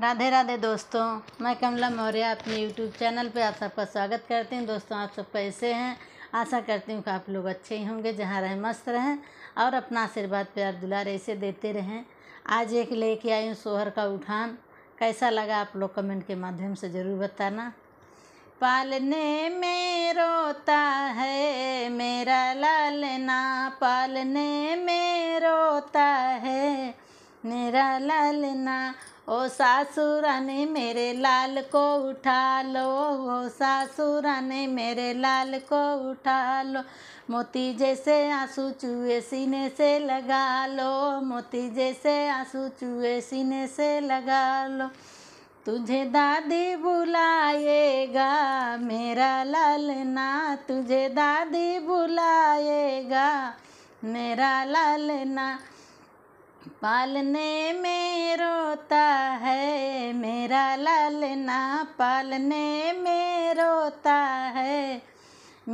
राधे राधे दोस्तों मैं कमला मौर्य अपने यूट्यूब चैनल पे आप सबका स्वागत करती हूँ दोस्तों आप सब कैसे हैं आशा करती हूँ कि आप लोग अच्छे ही होंगे जहाँ रहें मस्त रहें और अपना आशीर्वाद प्यार दुलार ऐसे देते रहें आज एक लेके आई हूँ सोहर का उठान कैसा लगा आप लोग कमेंट के माध्यम से ज़रूर बताना पालने में रोता है मेरा लालना पालने में रोता है मेरा लालना ओ ने मेरे लाल को उठा लो ओ ने मेरे लाल को उठा लो मोती जैसे आंसू चुए सीने से लगा लो मोती जैसे आंसू चुए सीने से लगा लो तुझे दादी बुलाएगा मेरा लालना तुझे दादी बुलाएगा मेरा लालना पालने में रोता है मेरा लालना पालने में रोता है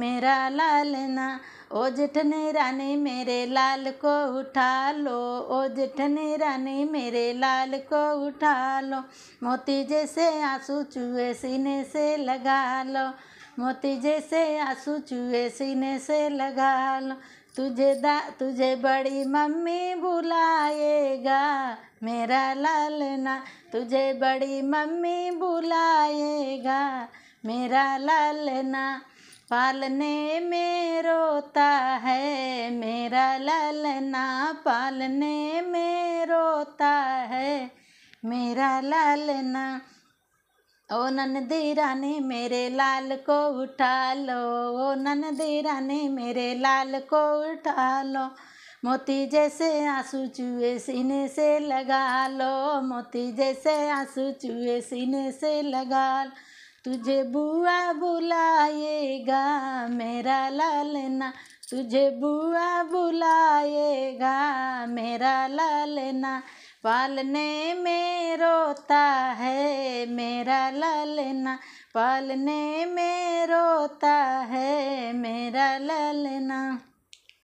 मेरा लालना ओ जठने रानी मेरे लाल को उठा लो ओ जठने रानी मेरे लाल को उठा लो मोती जैसे आंसू चूहे सीने से लगा लो मोती जैसे आंसू चूहे सीने से लगा लो तुझे दा तुझे बड़ी मम्मी बुलाएगा मेरा लालना तुझे बड़ी मम्मी बुलाएगा मेरा लालना पालने में रोता है मेरा लालना पालने में रोता है मेरा लालना ओ नन देरा ने मेरे लाल को उठा लो ओ नन देरा ने मेरे लाल को उठा लो मोती जैसे आंसू चुए सीने से लगा लो मोती जैसे आंसू चुए सीने से लगा लो तुझे बुआ बुलाएगा मेरा लालना तुझे बुआ बुलाएगा मेरा लालना पालने में रोता है मेरा ललना पालने में रोता है मेरा ललना